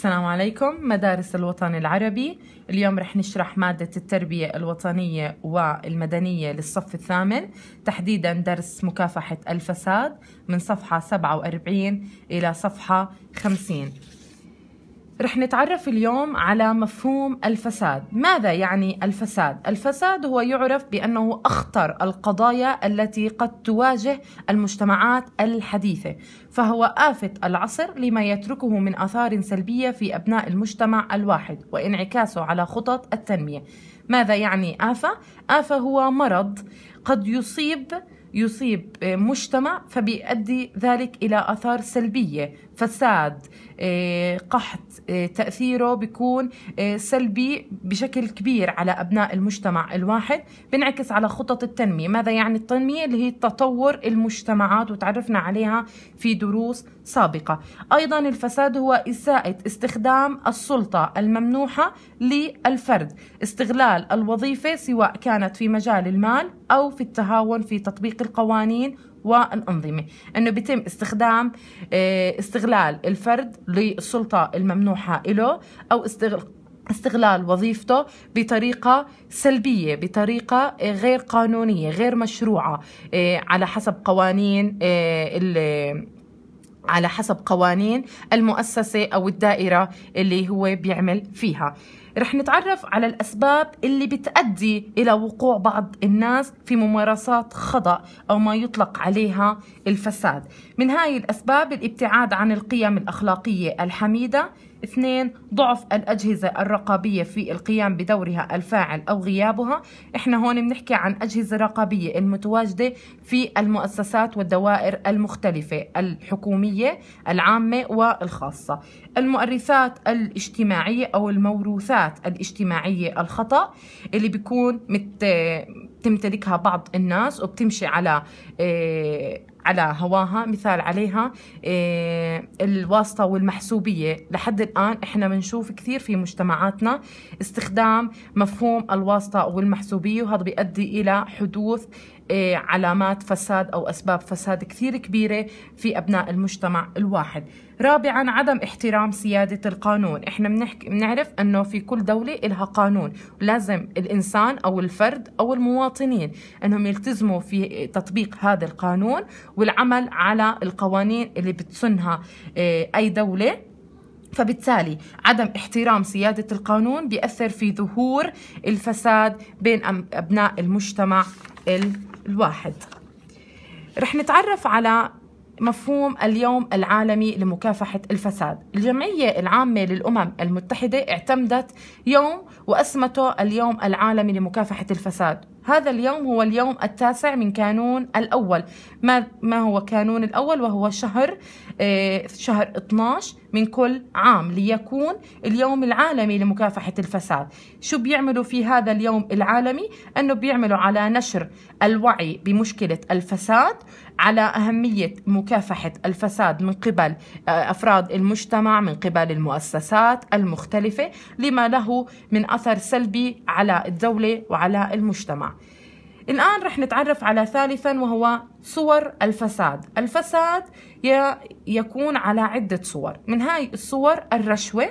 السلام عليكم مدارس الوطن العربي اليوم رح نشرح مادة التربية الوطنية والمدنية للصف الثامن تحديدا درس مكافحة الفساد من صفحة 47 إلى صفحة 50 رح نتعرف اليوم على مفهوم الفساد ماذا يعني الفساد؟ الفساد هو يعرف بأنه أخطر القضايا التي قد تواجه المجتمعات الحديثة فهو آفة العصر لما يتركه من آثار سلبية في أبناء المجتمع الواحد وانعكاسه على خطط التنمية ماذا يعني آفة؟ آفة هو مرض قد يصيب يصيب مجتمع فبيؤدي ذلك الى اثار سلبيه فساد آه، قحط آه، تأثيره بيكون آه، سلبي بشكل كبير على أبناء المجتمع الواحد بنعكس على خطط التنمية ماذا يعني التنمية اللي هي تطور المجتمعات وتعرفنا عليها في دروس سابقة أيضا الفساد هو إساءة استخدام السلطة الممنوحة للفرد استغلال الوظيفة سواء كانت في مجال المال أو في التهاون في تطبيق القوانين والأنظمة أنه بيتم استخدام آه، استغلال الفرد للسلطة الممنوحة له أو استغلال وظيفته بطريقة سلبية بطريقة غير قانونية غير مشروعة آه، على حسب قوانين آه، على حسب قوانين المؤسسة أو الدائرة اللي هو بيعمل فيها رح نتعرف على الأسباب اللي بتأدي إلى وقوع بعض الناس في ممارسات خطأ أو ما يطلق عليها الفساد من هاي الأسباب الابتعاد عن القيم الأخلاقية الحميدة اثنين ضعف الأجهزة الرقابية في القيام بدورها الفاعل أو غيابها احنا هون بنحكي عن أجهزة رقابية المتواجدة في المؤسسات والدوائر المختلفة الحكومية العامة والخاصة المؤرثات الاجتماعية أو الموروثات الاجتماعية الخطأ اللي بيكون مت... تمتلكها بعض الناس وبتمشي على آه، على هواها مثال عليها إيه، الواسطة والمحسوبية لحد الآن إحنا بنشوف كثير في مجتمعاتنا استخدام مفهوم الواسطة والمحسوبية وهذا بيؤدي إلى حدوث إيه، علامات فساد أو أسباب فساد كثير كبيرة في أبناء المجتمع الواحد رابعا عدم احترام سيادة القانون احنا بنحكي بنعرف انه في كل دولة لها قانون لازم الانسان او الفرد او المواطنين انهم يلتزموا في تطبيق هذا القانون والعمل على القوانين اللي بتسنها آه، أي دولة فبالتالي عدم احترام سيادة القانون بيأثر في ظهور الفساد بين أبناء المجتمع الواحد رح نتعرف على مفهوم اليوم العالمي لمكافحة الفساد الجمعية العامة للأمم المتحدة اعتمدت يوم وأسمته اليوم العالمي لمكافحة الفساد هذا اليوم هو اليوم التاسع من كانون الأول ما, ما هو كانون الأول وهو شهر آه، شهر 12 من كل عام ليكون اليوم العالمي لمكافحة الفساد شو بيعملوا في هذا اليوم العالمي أنه بيعملوا على نشر الوعي بمشكلة الفساد على أهمية مكافحة الفساد من قبل آه، أفراد المجتمع من قبل المؤسسات المختلفة لما له من أثر سلبي على الدولة وعلى المجتمع الآن رح نتعرف على ثالثا وهو صور الفساد الفساد يكون على عدة صور من هاي الصور الرشوة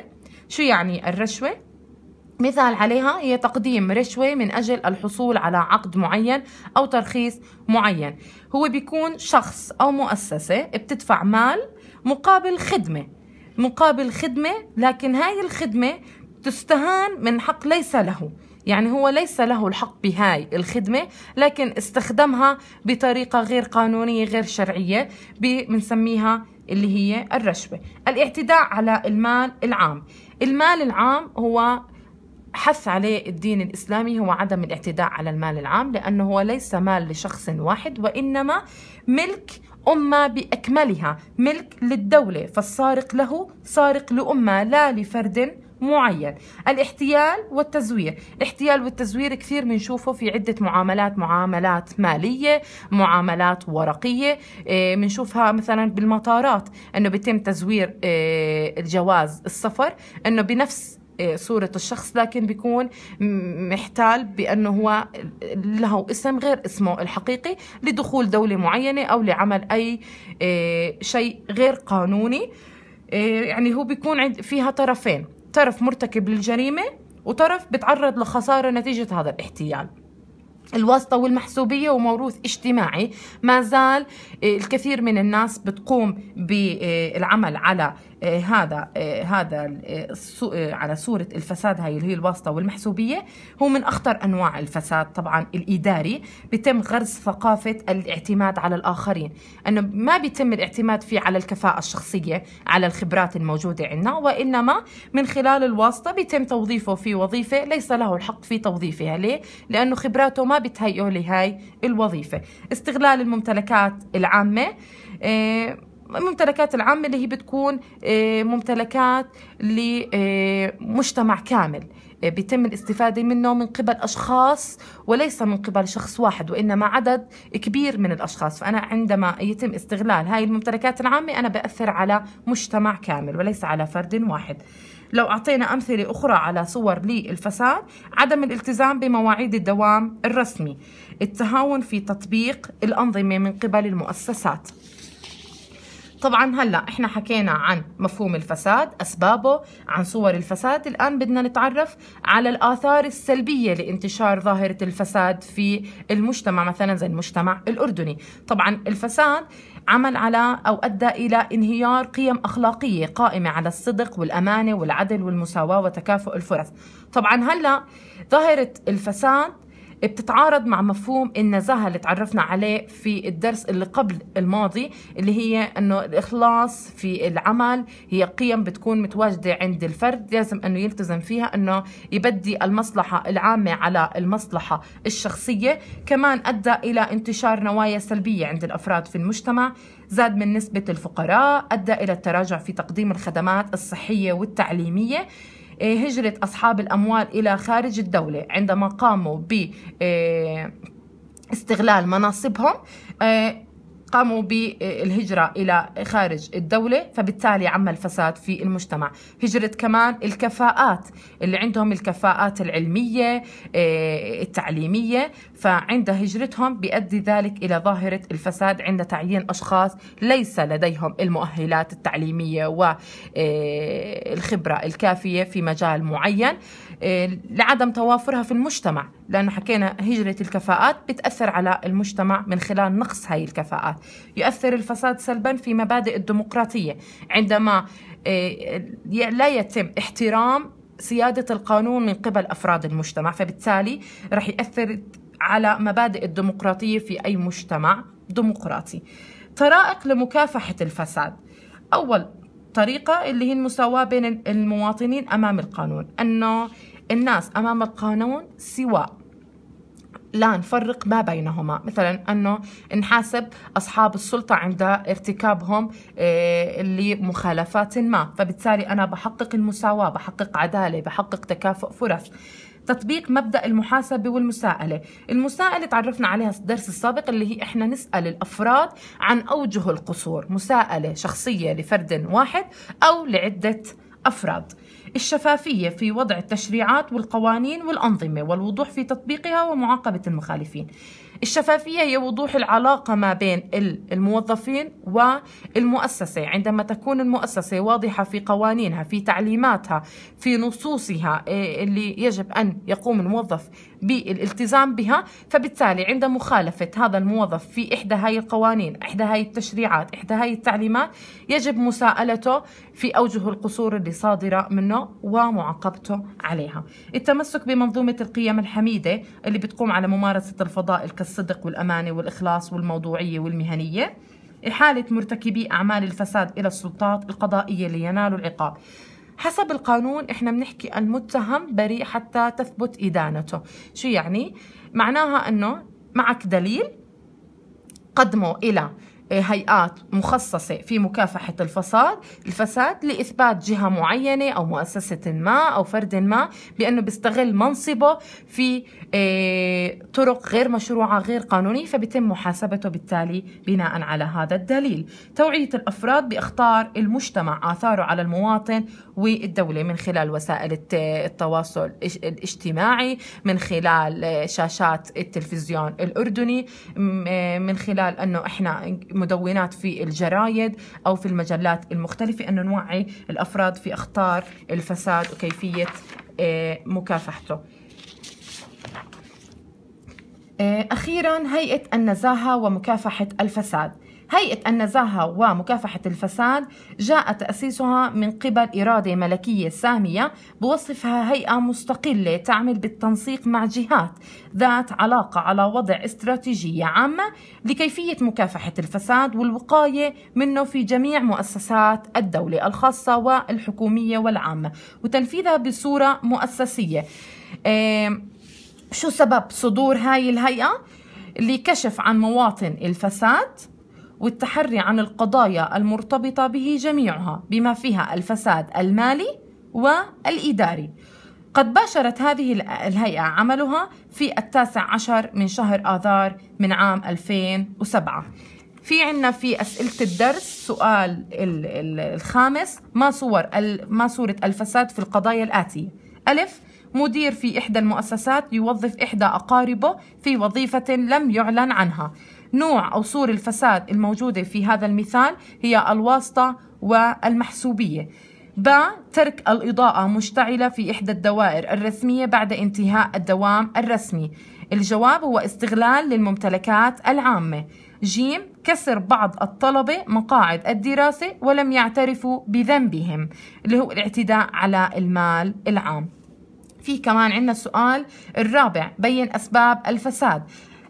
شو يعني الرشوة؟ مثال عليها هي تقديم رشوة من أجل الحصول على عقد معين أو ترخيص معين هو بيكون شخص أو مؤسسة بتدفع مال مقابل خدمة مقابل خدمة لكن هاي الخدمة تستهان من حق ليس له يعني هو ليس له الحق بهاي الخدمة لكن استخدمها بطريقة غير قانونية غير شرعية بنسميها اللي هي الرشوة الاعتداء على المال العام المال العام هو حث عليه الدين الإسلامي هو عدم الاعتداء على المال العام لأنه هو ليس مال لشخص واحد وإنما ملك أمة بأكملها ملك للدولة فالسارق له سارق لأمة لا لفرد معين الاحتيال والتزوير الاحتيال والتزوير كثير بنشوفه في عدة معاملات معاملات مالية معاملات ورقية بنشوفها آه، مثلا بالمطارات انه بيتم تزوير آه، الجواز السفر انه بنفس آه، صورة الشخص لكن بيكون محتال بأنه هو له اسم غير اسمه الحقيقي لدخول دولة معينة أو لعمل أي شيء غير قانوني يعني هو بيكون فيها طرفين طرف مرتكب للجريمة وطرف بتعرض لخسارة نتيجة هذا الاحتيال الواسطة والمحسوبية وموروث اجتماعي ما زال إيه، الكثير من الناس بتقوم بالعمل على آه، هذا آه، هذا آه، على صورة الفساد هاي اللي هي الواسطة والمحسوبية هو من أخطر أنواع الفساد طبعا الإداري بيتم غرس ثقافة الاعتماد على الآخرين أنه ما بيتم الاعتماد فيه على الكفاءة الشخصية على الخبرات الموجودة عندنا وإنما من خلال الواسطة بيتم توظيفه في وظيفة ليس له الحق في توظيفها ليه؟ لأنه خبراته ما بتهيئه لهاي الوظيفة استغلال الممتلكات العامة الممتلكات العامة اللي هي بتكون آه، ممتلكات لمجتمع كامل آه، بيتم الاستفادة منه من قبل أشخاص وليس من قبل شخص واحد وإنما عدد كبير من الأشخاص فأنا عندما يتم استغلال هاي الممتلكات العامة أنا بأثر على مجتمع كامل وليس على فرد واحد لو أعطينا أمثلة أخرى على صور للفساد عدم الالتزام بمواعيد الدوام الرسمي التهاون في تطبيق الأنظمة من قبل المؤسسات طبعا هلا احنا حكينا عن مفهوم الفساد اسبابه عن صور الفساد الان بدنا نتعرف على الاثار السلبيه لانتشار ظاهره الفساد في المجتمع مثلا زي المجتمع الاردني طبعا الفساد عمل على او ادى الى انهيار قيم اخلاقيه قائمه على الصدق والامانه والعدل والمساواه وتكافؤ الفرص طبعا هلا ظاهره الفساد بتتعارض مع مفهوم النزاهه اللي تعرفنا عليه في الدرس اللي قبل الماضي اللي هي انه الاخلاص في العمل هي قيم بتكون متواجده عند الفرد لازم انه يلتزم فيها انه يبدي المصلحه العامه على المصلحه الشخصيه كمان ادى الى انتشار نوايا سلبيه عند الافراد في المجتمع زاد من نسبه الفقراء ادى الى التراجع في تقديم الخدمات الصحيه والتعليميه إيه، هجرة أصحاب الأموال إلى خارج الدولة عندما قاموا ب إيه، استغلال مناصبهم إيه، قاموا بالهجرة إلى خارج الدولة فبالتالي عم الفساد في المجتمع هجرة كمان الكفاءات اللي عندهم الكفاءات العلمية آه، التعليمية فعند هجرتهم بيؤدي ذلك إلى ظاهرة الفساد عند تعيين أشخاص ليس لديهم المؤهلات التعليمية والخبرة آه، الكافية في مجال معين آه، لعدم توافرها في المجتمع لأنه حكينا هجرة الكفاءات بتأثر على المجتمع من خلال نقص هاي الكفاءات يؤثر الفساد سلبا في مبادئ الديمقراطية عندما آه، لا يتم احترام سيادة القانون من قبل أفراد المجتمع فبالتالي رح يأثر على مبادئ الديمقراطية في أي مجتمع ديمقراطي طرائق لمكافحة الفساد أول طريقة اللي هي المساواة بين المواطنين أمام القانون أنه الناس أمام القانون سواء لا نفرق ما بينهما مثلا أنه نحاسب أصحاب السلطة عند ارتكابهم آه، لمخالفات ما فبالتالي أنا بحقق المساواة بحقق عدالة بحقق تكافؤ فرص تطبيق مبدا المحاسبه والمساءله المساءله تعرفنا عليها في الدرس السابق اللي هي احنا نسال الافراد عن اوجه القصور مساءله شخصيه لفرد واحد او لعده افراد الشفافية في وضع التشريعات والقوانين والأنظمة والوضوح في تطبيقها ومعاقبة المخالفين الشفافية هي وضوح العلاقة ما بين الموظفين والمؤسسة عندما تكون المؤسسة واضحة في قوانينها في تعليماتها في نصوصها آه، اللي يجب أن يقوم الموظف بالالتزام بها فبالتالي عند مخالفة هذا الموظف في إحدى هاي القوانين إحدى هاي التشريعات إحدى هاي التعليمات يجب مساءلته في أوجه القصور اللي صادرة منه ومعاقبته عليها التمسك بمنظومة القيم الحميدة اللي بتقوم على ممارسة الفضاء الكثير الصدق والأمانة والإخلاص والموضوعية والمهنية إحالة مرتكبي أعمال الفساد إلى السلطات القضائية لينالوا العقاب حسب القانون احنا بنحكي المتهم بريء حتى تثبت إدانته شو يعني؟ معناها أنه معك دليل قدمه إلى إيه، هيئات مخصصة في مكافحة الفساد الفساد لإثبات جهة معينة أو مؤسسة ما أو فرد ما بأنه بيستغل منصبه في إيه، طرق غير مشروعة غير قانونية فبتم محاسبته بالتالي بناء على هذا الدليل توعية الأفراد بإخطار المجتمع آثاره على المواطن والدولة من خلال وسائل التواصل الاجتماعي من خلال إيه، شاشات التلفزيون الأردني من خلال أنه إحنا مدونات في الجرايد أو في المجلات المختلفة أنه نوعي الأفراد في أخطار الفساد وكيفية آه، مكافحته آه، أخيرا هيئة النزاهة ومكافحة الفساد هيئة النزاهة ومكافحة الفساد جاء تأسيسها من قبل إرادة ملكية سامية بوصفها هيئة مستقلة تعمل بالتنسيق مع جهات ذات علاقة على وضع استراتيجية عامة لكيفية مكافحة الفساد والوقاية منه في جميع مؤسسات الدولة الخاصة والحكومية والعامة وتنفيذها بصورة مؤسسية آه، شو سبب صدور هاي الهيئة اللي كشف عن مواطن الفساد والتحري عن القضايا المرتبطة به جميعها بما فيها الفساد المالي والإداري قد باشرت هذه الهيئة عملها في التاسع عشر من شهر آذار من عام 2007 في عنا في أسئلة الدرس سؤال الخامس ما صور ما صورة الفساد في القضايا الآتية ألف مدير في إحدى المؤسسات يوظف إحدى أقاربه في وظيفة لم يعلن عنها نوع أو صور الفساد الموجودة في هذا المثال هي الواسطة والمحسوبية با ترك الإضاءة مشتعلة في إحدى الدوائر الرسمية بعد انتهاء الدوام الرسمي الجواب هو استغلال للممتلكات العامة جيم كسر بعض الطلبة مقاعد الدراسة ولم يعترفوا بذنبهم اللي هو الاعتداء على المال العام في كمان عندنا السؤال الرابع بين أسباب الفساد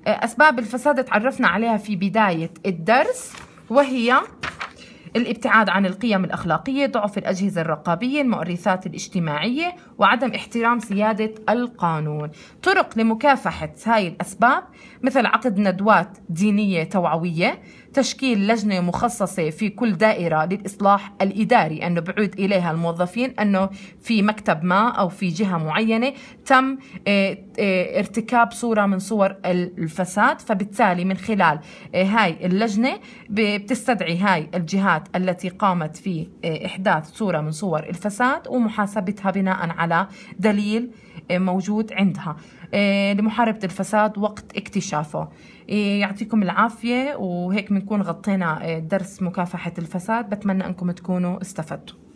آه، أسباب الفساد تعرفنا عليها في بداية الدرس وهي الابتعاد عن القيم الأخلاقية ضعف الأجهزة الرقابية المؤرثات الاجتماعية وعدم احترام سيادة القانون طرق لمكافحة هاي الأسباب مثل عقد ندوات دينية توعوية تشكيل لجنة مخصصة في كل دائرة للإصلاح الإداري أنه بعود إليها الموظفين أنه في مكتب ما أو في جهة معينة تم آه، آه، ارتكاب صورة من صور الفساد فبالتالي من خلال آه، هاي اللجنة بتستدعي هاي الجهات التي قامت في إحداث صورة من صور الفساد ومحاسبتها بناء على دليل آه، موجود عندها آه، لمحاربة الفساد وقت اكتشافه آه، يعطيكم العافية وهيك بنكون غطينا درس مكافحة الفساد بتمنى أنكم تكونوا استفدتوا